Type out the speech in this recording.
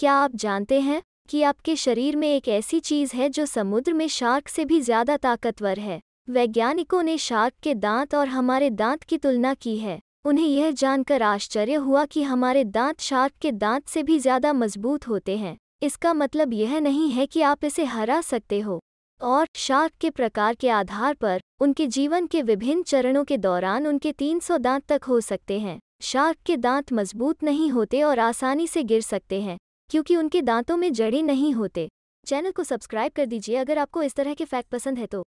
क्या आप जानते हैं कि आपके शरीर में एक ऐसी चीज है जो समुद्र में शार्क से भी ज्यादा ताकतवर है वैज्ञानिकों ने शार्क के दांत और हमारे दांत की तुलना की है उन्हें यह जानकर आश्चर्य हुआ कि हमारे दांत शार्क के दांत से भी ज्यादा मजबूत होते हैं इसका मतलब यह नहीं है कि आप इसे हरा सकते हो और शार्क के प्रकार के आधार पर उनके जीवन के विभिन्न चरणों के दौरान उनके 300 दांत तक हो सकते हैं शार्क के दांत मजबूत नहीं होते और आसानी से गिर सकते हैं क्योंकि उनके दांतों में जड़े नहीं होते चैनल को सब्सक्राइब कर दीजिए अगर आपको इस तरह के फैक्ट पसंद है तो